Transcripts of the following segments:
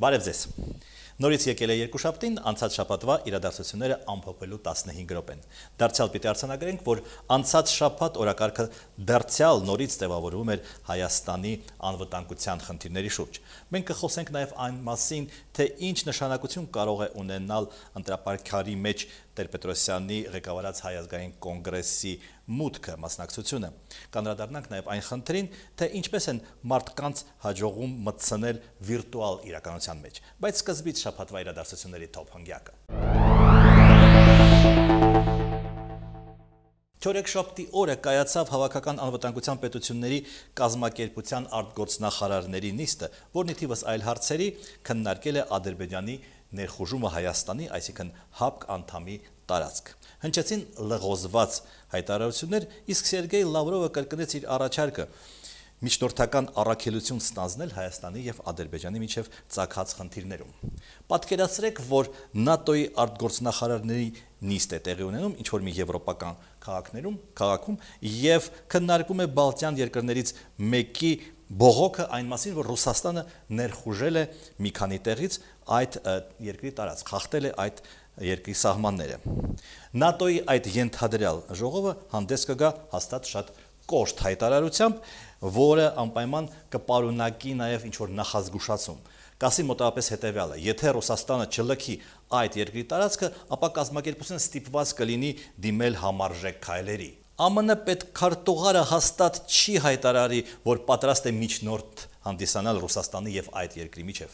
Բարև ձեզ։ Նորից եկել է երկու շաբթին, անցած շաբաթվա իրադարձությունները ամփոփելու 15 րոպեն։ Դարձյալ պիտի արձանագրենք, որ անցած շաբաթ օրակարգը դարձյալ նորից տևավորվում էր Հայաստանի անվտանգության խնդիրների շուրջ։ Մենք կխոսենք նաև այն մասին, թե ինչ նշանակություն կարող է ունենալ ընտրապարքարի մեջ Տեր-Պետրոսյանի ղեկավարած հայազգային կոնգրեսի մուտքը մասնակցությունը։ Կանրադառնանք նաև այն խնդրին, թե ինչպես են մարդկանց հաջողում մտցնել վիրտուալ իրականության մեջ։ Բայց սկզբից շփատվա իրադարձությունների թոփ հնգյակը։ Չորեքշաբթի օրը կայացավ հավաքական անվտանգության պետությունների կազմակերպության արտգործնախարարների նիստը, որն ի թիվս այլ հարցերի քննարկել է Ադրբեջանի ներխուժումը Հայաստանի, այսինքն ՀԱՊԿ անդամի տարածք։ Հնչեցին լղոզված հայտարարություններ, իսկ Սերգեյ Լավրովը կրկնեց իր առաջարկը միջնորդական առաքելություն ստանձնել Հայաստանի եւ Ադրբեջանի միջև ցակած խնդիրներում։ Պատկերացրեք, որ ՆԱՏՕ-ի արտգործնախարարների նիստ է տեղի ունենում ինչ որ մի եվրոպական քաղաքներում, քաղաքում եւ քննարկում է բալտյան երկրներից մեկի բողոքը այն մասին, որ Ռուսաստանը ներխուժել է մի քանի տեղից այդ երկրի տարած, խախտել է այդ երկրի սահմանները։ ՆԱՏՕ-ի այդ ենթադրյալ ժողովը հանդես կգա հաստատ շատ կոշտ հայտարարությամբ, որը անպայման կպարունակի նաև ինչ որ նախազգուշացում կասի մոտավորապես հետևյալը. եթե Ռուսաստանը չլքի այդ երկրի տարածքը, ապա կազմակերպությունը ստիպված կլինի դիմել համարժեք քայլերի։ ԱՄՆ պետքարտուղարը հաստատ չի հայտարարի, որ պատրաստ է միջնորդ հանդիսանալ Ռուսաստանի եւ այդ երկրի միջև։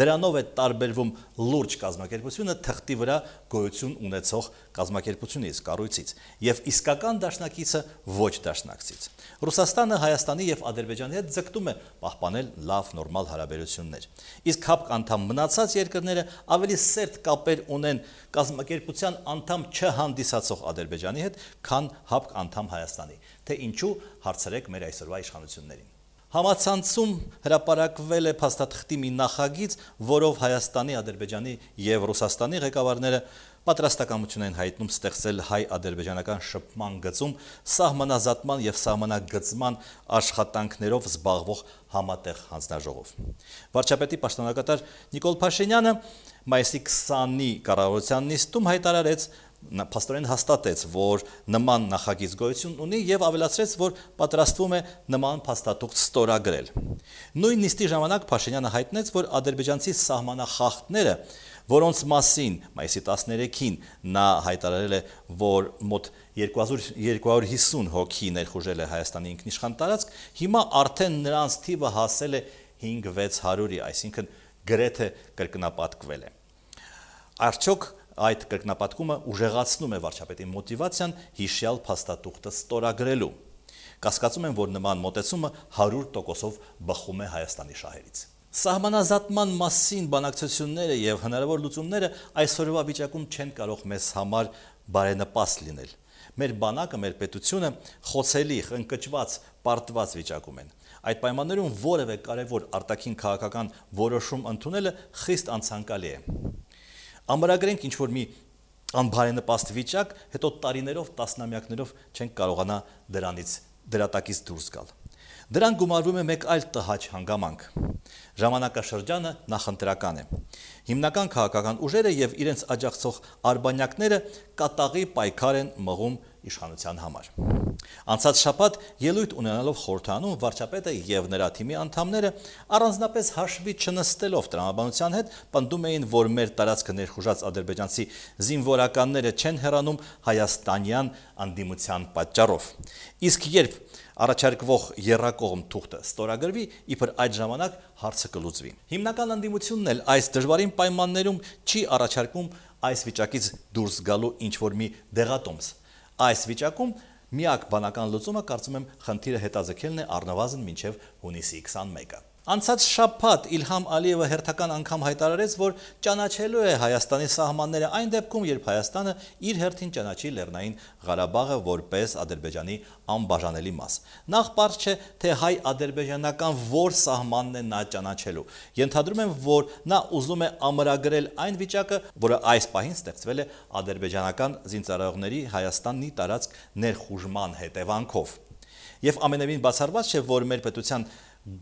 Դրանով է տարբերվում լուրջ կազմակերպությունը թղթի վրա գոյություն ունեցող կազմակերպությունից, կառույցից եւ իսկական դաշնակիցը ոչ դաշնակցից։ Ռուսաստանը Հայաստանի եւ Ադրբեջանի հետ ձգտում է պահպանել լավ նորմալ հարաբերություններ։ Իսկ հապկ անդամ մնացած երկրները ավելի սերտ կապեր ունեն կազմակերպության անդամ չհանդիսացող Ադրբեջանի հետ, քան հապկ անդամ Հայաստանի։ Թե ինչու հարցրեք մեր այսօրվա իշխանություններին։ Համացանցում հրապարակվել է փաստաթղթի մի նախագիծ, որով Հայաստանի, Ադրբեջանի եւ Ռուսաստանի ղեկավարները պատրաստակամություն են հայտնում ստեղծել հայ-ադրբեջանական շփման գծում սահմանազատման եւ սահմանագծման աշխատանքներով զբաղվող համատեղ հանձնաժողով։ Վարչապետի պաշտոնակատար Նիկոլ Փաշինյանը մայիսի 20-ի կառավարության նիստում հայտարարեց, Պաստորեն հաստատեց, որ նման նախագիծ գոյություն ունի եւ ավելացրեց, որ պատրաստվում է նման փաստաթուղթ ստորագրել։ Նույն նիստի ժամանակ Փաշինյանը հայտնեց, որ ադրբեջանցի սահմանախախտները, որոնց մասին մայիսի 13-ին նա հայտարարել է, որ մոտ 2000 250 հոգի ներխուժել է Հայաստանի ինքնիշխան տարածք, հիմա արդեն նրանց թիվը հասել է 5-600-ի, այսինքն գրեթե կրկնապատկվել է։ Արդյոք այդ կրկնապատկումը ուժեղացնում է վարչապետի մոտիվացիան հիշյալ փաստաթուղթը ստորագրելու։ Կասկածում են, որ նման մոտեցումը 100%-ով բխում է Հայաստանի շահերից։ Սահմանազատման մասին բանակցությունները եւ հնարավոր լուծումները այսօրվա վիճակում չեն կարող մեզ համար բարենպաստ լինել։ Մեր բանակը, մեր պետությունը խոցելի, ընկճված, պարտված վիճակում են։ Այդ պայմաններում որևէ կարևոր արտաքին քաղաքական որոշում ընդունելը խիստ անցանկալի է։ Ամրագրենք ինչ որ մի անբարենպաստ վիճակ, հետո տարիներով, տասնամյակներով չենք կարողանա դրանից դրատակից դուրս գալ։ Դրան գումարվում է մեկ այլ տհաճ հանգամանք։ Ժամանակաշրջանը նախընտրական է։ Հիմնական քաղաքական ուժերը եւ իրենց աջակցող արբանյակները կատաղի պայքար են մղում իշխանության համար։ Անցած շաբաթ ելույթ ունենալով խորհրդանում վարչապետը եւ նրա թիմի անդամները առանձնապես հաշվի չնստելով տրամաբանության հետ պնդում էին, որ մեր տարածքը ներխուժած ադրբեջանցի զինվորականները չեն հեռանում հայաստանյան անդիմության պատճառով։ Իսկ երբ առաջարկվող երրակողմ թուղթը ստորագրվի, իբր այդ ժամանակ հարցը կլուծվի։ Հիմնական անդիմությունն էլ այս դժվարին պայմաններում չի առաջարկում այս վիճակից դուրս գալու ինչ որ մի դեղատոմս։ Այս վիճակում Միակ բանական լուծումը կարծում եմ խնդիրը հետազգելն է առնվազն մինչև հունիսի 21-ը։ Անցած շաբաթ Իլհամ Ալիևը հերթական անգամ հայտարարեց, որ ճանաչելու է Հայաստանի սահմանները այն դեպքում, երբ Հայաստանը իր հերթին ճանաչի Լեռնային Ղարաբաղը որպես Ադրբեջանի անբաժանելի մաս։ Նախ բարձ չէ, թե հայ-ադրբեջանական որ սահմանն է նա ճանաչելու։ Ենթադրում եմ, որ նա ուզում է ամրագրել այն վիճակը, որը այս պահին ստեղծվել է ադրբեջանական զինծառայողների Հայաստանի տարածք ներխուժման հետևանքով։ Եվ ամենևին բացառված չէ, որ մեր պետության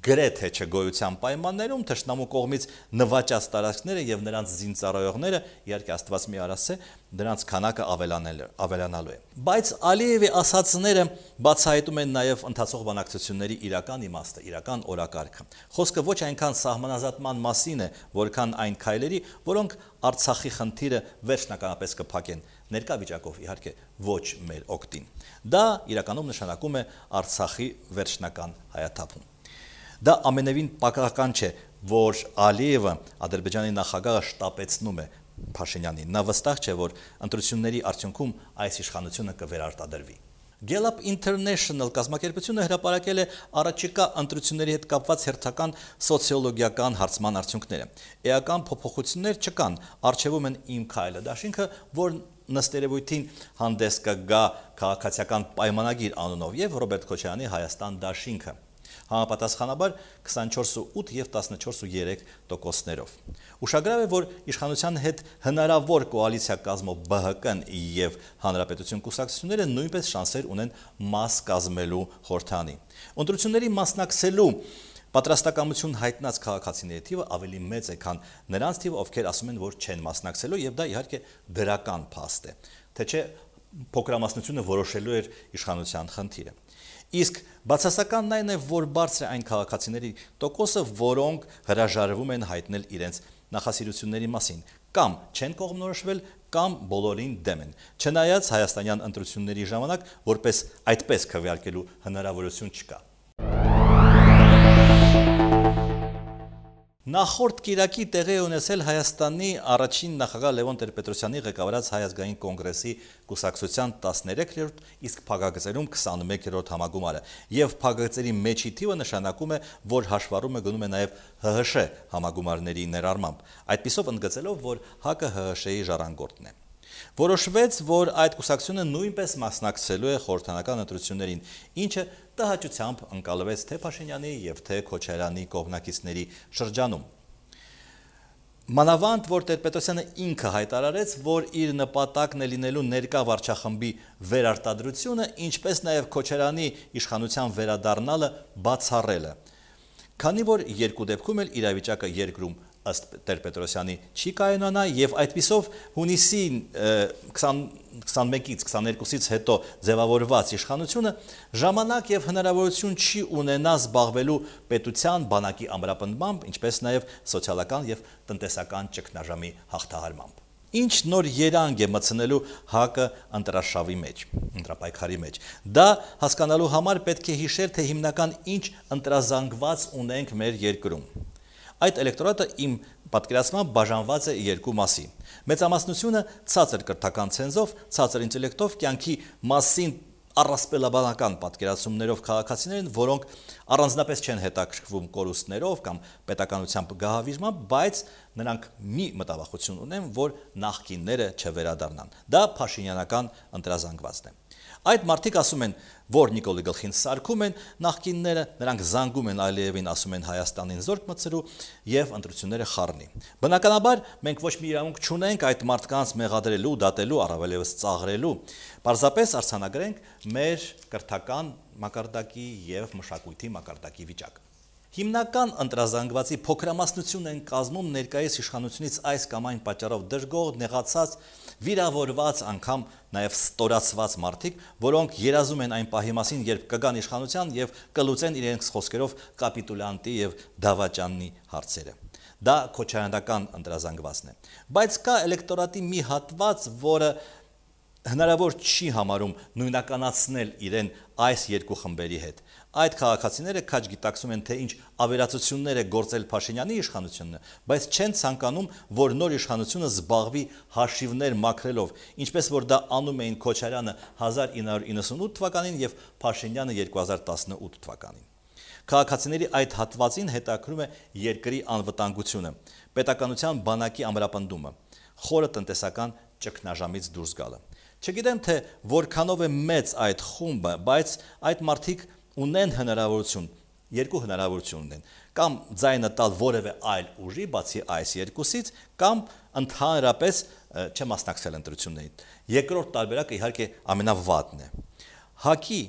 գրեթե չգոյության պայմաններում թշնամու կողմից նվաճած տարածքները եւ նրանց զինծառայողները իհարկե Աստված մի արաս է նրանց քանակը ավելանել ավելանալու է բայց Ալիևի ասացները բացահայտում են նաեւ ընթացող բանակցությունների իրական իմաստը իրական օրակարգը խոսքը ոչ այնքան սահմանազատման մասին է որքան այն քայլերի որոնք Արցախի խնդիրը վերջնականապես կփակեն ներկա վիճակով իհարկե ոչ մեր օկտին դա իրականում նշանակում է Արցախի վերջնական հայաթափում Դա ամենևին պակասական չէ, որ Ալիևը Ադրբեջանի նախագահը շտապեցնում է Փաշինյանին։ Նա վստահ չէ, որ ընտրությունների արդյունքում այս իշխանությունը կվերարտադրվի։ Gallup International կազմակերպությունը հրապարակել է առաջիկա ընտրությունների հետ կապված հերթական սոցիոլոգիական հարցման արդյունքները։ Էական փոփոխություններ չկան, արժևում են իմ քայլը դաշինքը, որ նստերևույթին հանդես կգա քաղաքացիական պայմանագիր անունով եւ Ռոբերտ Քոչյանի Հայաստան դաշինքը համապատասխանաբար 24.8 և 14.3 տոքոսներով։ Ուշագրավ է, որ իշխանության հետ հնարավոր կոալիցյա կազմով բհկն և Հանրապետություն կուսակցությունները նույնպես շանսեր ունեն մաս կազմելու խորդանի։ Ընդրությունների մասնակցելու Պատրաստակամություն հայտնած քաղաքացիների թիվը ավելի մեծ է, քան նրանց թիվը, ովքեր ասում են, որ չեն մասնակցելու, եւ դա իհարկե դրական փաստ է։ Թե չէ փոքրամասնությունը որոշելու էր իշխանության խնդիրը։ Իսկ բացասականն այն է, որ բարձր է այն քաղաքացիների տոկոսը, որոնք հրաժարվում են հայտնել իրենց նախասիրությունների մասին կամ չեն կողմնորոշվել կամ բոլորին դեմ են։ Չնայած հայաստանյան ընտրությունների ժամանակ որպես այդպես քվեարկելու հնարավորություն չկա։ Նախորդ Կիրակի տեղի ունեցել Հայաստանի առաջին նախագահ Լևոն Տեր-Պետրոսյանի ղեկավարած Հայազգային կոնգրեսի կուսակցության 13-րդ, իսկ փակագծերում 21-րդ համագումարը։ Եվ փակագծերի մեջի թիվը նշանակում է, որ հաշվառումը գնում է նաև ՀՀՇ համագումարների ներառմամբ։ Այդպիսով ընդգծելով, որ ՀԱԿ-ը ՀՀՇ-ի ժառանգորդն է։ Որոշվեց, որ այդ կուսակցությունը նույնպես մասնակցելու է խորհրդանական ընտրություններին, ինչը տհաճությամբ ընկալվեց թե Փաշինյանի եւ թե Քոչարյանի կողմնակիցների շրջանում։ Մանավանդ, որ Տեր-Պետրոսյանը ինքը հայտարարեց, որ իր նպատակն է լինելու ներկա վարչախմբի վերարտադրությունը, ինչպես նաև Քոչարյանի իշխանության վերադառնալը բացառելը։ Քանի որ երկու դեպքում էլ իրավիճակը երկրում ըստ Տեր-Պետրոսյանի չի կայանանա եւ այդտիսով հունիսին 21-ից 22-ից հետո ձևավորված իշխանությունը ժամանակ եւ հնարավորություն չի ունենա զբաղվելու պետության բանակի ամրապնդմամբ, ինչպես նաեւ սոցիալական եւ տնտեսական ճգնաժամի հաղթահարմամբ։ Ինչ նոր երանգ է մցնելու հակը ընտրաշավի մեջ, ընտրապայքարի մեջ։ Դա հասկանալու համար պետք է հիշել, թե հիմնական ինչ ընտրազանգված ունենք մեր երկրում։ Այդ էլեկտորատը իմ պատկերացմամբ բաժանված է երկու մասի։ Մեծամասնությունը ցածր կրթական ցենզով, ցածր ինտելեկտով կյանքի մասին առասպելաբանական պատկերացումներով քաղաքացիներ են, որոնք առանձնապես չեն հետաքրքրվում կորուստներով կամ պետականությամբ գահավիժմամբ, բայց նրանք մի մտավախություն ունեն, որ նախկինները չվերադառնան։ Դա Փաշինյանական ընտրազանգվածն է։ Այդ մարդիկ ասում են, որ Նիկոլի գլխին սարկում են նախկինները, նրանք զանգում են Ալիևին, ասում են Հայաստանին զորք մցրու եւ ընտրությունները խառնի։ Բնականաբար մենք ոչ մի իրավունք չունենք այդ մարդկանց մեղադրելու, դատելու, առավել եւս ծաղրելու։ Պարզապես արցանագրենք մեր կրթական մակարդակի եւ մշակույթի մակարդակի վիճակը։ Հիմնական ընտրազանգվածի փոքրամասնություն են կազմում ներկայիս իշխանությունից այս կամ այն պատճառով դժգող, նեղացած, վիրավորված անգամ նաև ստորացված մարդիկ, որոնք երազում են այն պահի մասին, երբ կգան իշխանության եւ կլուծեն իրենց խոսքերով կապիտուլանտի եւ դավաճանի հարցերը։ Դա քոչայանական ընտրազանգվածն է։ Բայց կա էլեկտորատի մի հատված, որը հնարավոր չի համարում նույնականացնել իրեն այս երկու խմբերի հետ։ Այդ քաղաքացիները քաջ գիտակցում են, թե ինչ ավերածություններ է գործել Փաշինյանի իշխանությունը, բայց չեն ցանկանում, որ նոր իշխանությունը զբաղվի հաշիվներ մաքրելով, ինչպես որ դա անում էին Քոչարյանը 1998 թվականին եւ Փաշինյանը 2018 թվականին։ Քաղաքացիների այդ հատվածին հետաքրում է երկրի անվտանգությունը, պետականության բանակի ամրապնդումը, խորը տնտեսական ճգնաժամից դուրս գալը։ Չգիտեմ թե որքանով է մեծ այդ խումբը, բայց այդ մարդիկ ունեն հնարավորություն, երկու հնարավորություն ունեն, կամ ձայնը տալ որևէ այլ ուժի, բացի այս երկուսից, կամ ընդհանրապես չմասնակցել ընտրություններին։ Երկրորդ տարբերակը իհարկե ամենավատն է։ Հակի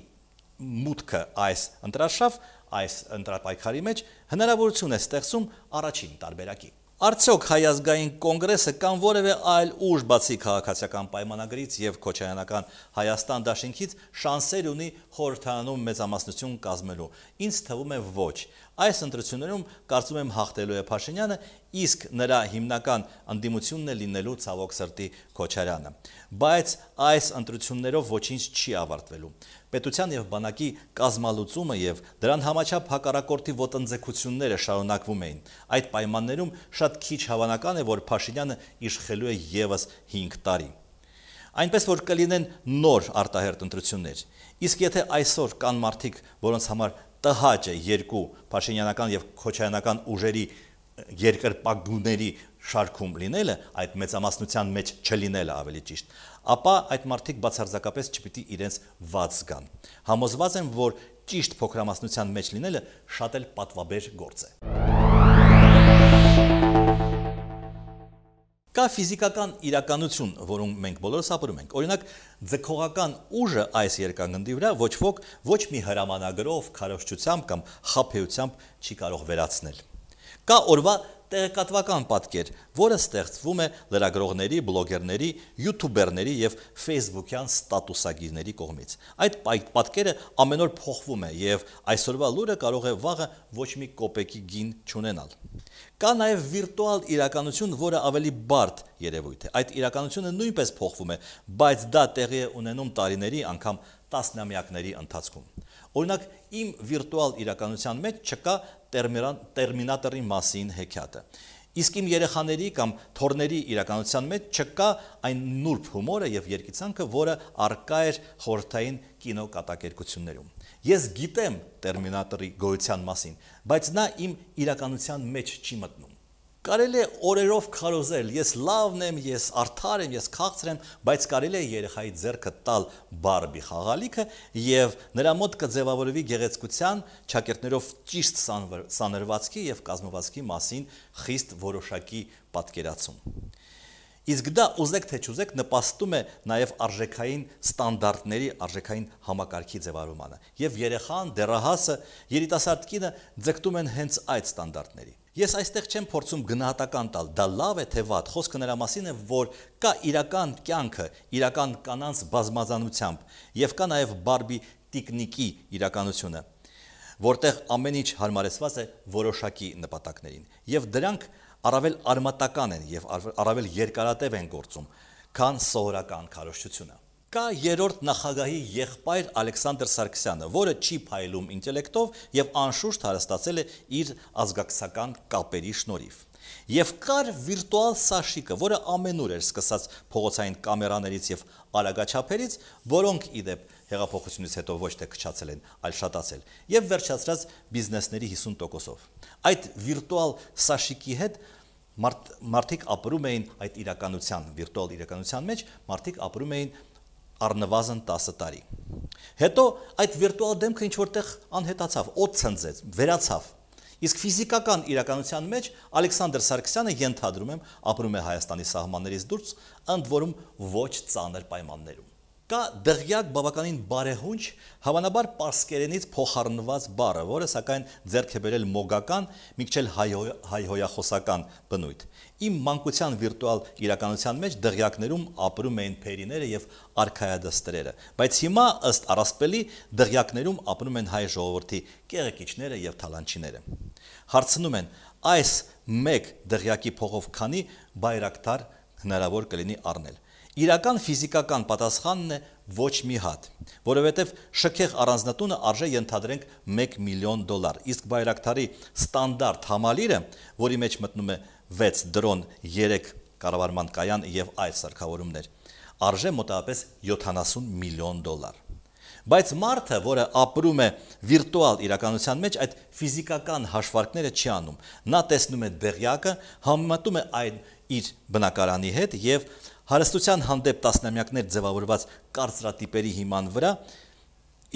մուտքը այս ընտրաշավ, այս ընտրապայքարի մեջ հնարավորություն է ստեղծում առաջին տարբերակին Արդյոք հայազգային կոնգրեսը կամ որևէ այլ ուժ բացի քաղաքացիական պայմանագրից եւ քոչայանական Հայաստան դաշինքից շանսեր ունի խորհրդարանում մեծամասնություն կազմելու։ Ինձ թվում է ոչ։ Այս ընտրություններում կարծում եմ հաղթելու է Փաշինյանը, իսկ նրա հիմնական ընդդիմությունն է լինելու ցավոք սրտի Քոչարյանը։ Բայց այս ընտրություններով ոչինչ չի ավարտվելու։ Պետության եւ բանակի կազմալուծումը եւ դրան համաչափ հակառակորդի ոտնձգությունները շարունակվում էին։ Այդ պայմաններում շատ քիչ հավանական է, որ Փաշինյանը իշխելու է եւս 5 տարի։ Այնպես որ կլինեն նոր արտահերտ ընտրություններ։ Իսկ եթե այսօր կան մարդիկ, որոնց համար տհաճ է երկու Փաշինյանական եւ Քոչայանական ուժերի երկրպագուների շարքում լինելը, այդ մեծամասնության մեջ չլինելը ավելի ճիշտ, ապա այդ մարդիկ բացարձակապես չպիտի իրենց վատ զգան։ Համոզված եմ, որ ճիշտ փոքրամասնության մեջ լինելը շատ էլ պատվաբեր գործ է։ Ա Կա ֆիզիկական իրականություն, որում մենք բոլորս ապրում ենք։ Օրինակ, ձգողական ուժը այս երկանգնդի վրա ոչ ոք ոչ մի հրամանագրով, քարոշչությամբ կամ խափեությամբ չի կարող վերացնել։ Կա օրվա տեղեկատվական պատկեր, որը ստեղծվում է լրագրողների, բլոգերների, յութուբերների եւ Facebook-յան ստատուսագիրների կողմից։ Այդ պատկերը ամեն օր փոխվում է եւ այսօրվա լուրը կարող է վաղը ոչ մի կոպեկի գին չունենալ։ Կա նաև վիրտուալ իրականություն, որը ավելի բարդ երևույթ է։ Այդ իրականությունը նույնպես փոխվում է, բայց դա տեղի է ունենում տարիների, անգամ տասնամյակների ընթացքում։ Օրինակ, իմ վիրտուալ իրականության մեջ չկա տերմինատորի մասին հեքիաթը։ Իսկ իմ երեխաների կամ թորների իրականության մեջ չկա այն նուրբ հումորը եւ երգիծանքը, որը արկա էր խորթային կինոկատակերգություններում։ Ես գիտեմ Տերմինատորի գոյության մասին, բայց նա իմ իրականության մեջ չի մտնում։ Կարելի է օրերով քարոզել, ես լավն եմ, ես արդար եմ, ես քաղցր եմ, բայց կարելի է երեխայի ձեռքը տալ բարբի խաղալիքը եւ նրա մոտ կձևավորվի գեղեցկության, ճակերտներով ճիշտ սանրվածքի եւ կազմվածքի մասին խիստ որոշակի պատկերացում։ Իսկ դա ուզեք թե չուզեք նպաստում է նաև արժեքային ստանդարտների, արժեքային համակարգի ձևավորմանը։ Եվ երեխան, դեռահասը, երիտասարդ կինը ձգտում են հենց այդ ստանդարտների։ Ես այստեղ չեմ փորձում գնահատական տալ, դա լավ է թե վատ, խոսքը նրա մասին է, որ կա իրական կյանքը, իրական կանանց բազմազանությամբ եւ կա նաև բարբի տիկնիկի իրականությունը, որտեղ ամեն ինչ հարմարեցված է որոշակի նպատակներին։ Եվ դրանք առավել արմատական են եւ առավել երկարատև են գործում, քան սովորական քարոշչությունը։ Կա երրորդ նախագահի եղբայր Ալեքսանդր Սարգսյանը, որը չի փայլում ինտելեկտով եւ անշուշտ հարստացել է իր ազգակցական կապերի շնորհիվ։ Եվ կար վիրտուալ Սաշիկը, որը ամենուր էր սկսած փողոցային կամերաներից եւ արագաչափերից, որոնք իդեպ հեղափոխությունից հետո ոչ թե կչացել են, այլ շատացել եւ վերջացրած բիզնեսների 50%-ով։ Այդ վիրտուալ սաշիկի հետ մարդ, մարդիկ ապրում էին այդ իրականության, վիրտուալ իրականության մեջ, մարդիկ ապրում էին առնվազն 10 տարի։ Հետո այդ վիրտուալ դեմքը ինչ որտեղ անհետացավ, օդ ցնցեց, վերացավ։ Իսկ ֆիզիկական իրականության մեջ Ալեքսանդր Սարգսյանը ենթադրում եմ ապրում է Հայաստանի սահմաններից դուրս, ընդ որում ոչ ծանր պայմաններում կա դղյակ բավականին բարեհունչ հավանաբար պարսկերենից փոխառնված բառը, որը սակայն ձեռք է բերել մոգական, միքչել հայհոյախոսական բնույթ։ Իմ մանկության վիրտուալ իրականության մեջ դղյակներում ապրում էին փերիները եւ արքայադաստրերը, բայց հիմա ըստ առասպելի դղյակներում ապրում են հայ ժողովրդի կեղեկիչները եւ թալանչիները։ Հարցնում են, այս մեկ դղյակի փողով քանի բայրակտար հնարավոր կլինի առնել։ Իրական ֆիզիկական պատասխանն է ոչ մի հատ, որովհետև շքեղ առանձնատունը արժե ենթադրենք 1 միլիոն դոլար, իսկ բայրակթարի ստանդարտ համալիրը, որի մեջ մտնում է 6 դրոն, 3 կառավարման կայան եւ այլ սարքավորումներ, արժե մոտավորապես 70 միլիոն դոլար։ Բայց մարդը, որը ապրում է վիրտուալ իրականության մեջ, այդ ֆիզիկական հաշվարկները չի անում։ Նա տեսնում է դեղյակը, համեմատում է այն իր բնակարանի հետ եւ Հարստության հանդեպ տասնամյակներ ձևավորված կարծրատիպերի հիման վրա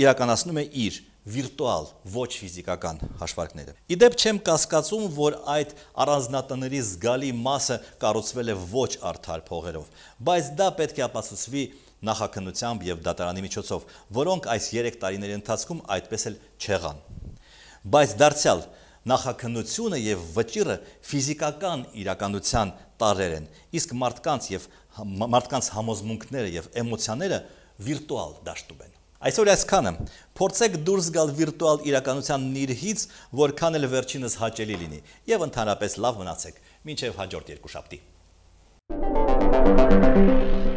իրականացնում է իր վիրտուալ, ոչ ֆիզիկական հաշվարկները։ Իդեպ չեմ կասկածում, որ այդ առանձնատների զգալի մասը կառուցվել է ոչ արդար փողերով, բայց դա պետք է ապացուցվի նախաքնությամբ եւ դատարանի միջոցով, որոնք այս 3 տարիների ընթացքում այդպես էլ չեղան։ Բայց դարձյալ նախաքննությունը եւ վճիրը ֆիզիկական իրականության տարեր են, իսկ մարդկանց եւ մարդկանց համոզմունքները եւ էմոցիաները վիրտուալ դաշտում են։ Այսօր այսքանը, փորձեք դուրս գալ վիրտուալ իրականության նիրհից, որքան էլ վերջինս հաճելի լինի, եւ ընդհանրապես լավ մնացեք, ոչ միայն հաջորդ երկուշաբթի։ Thank you.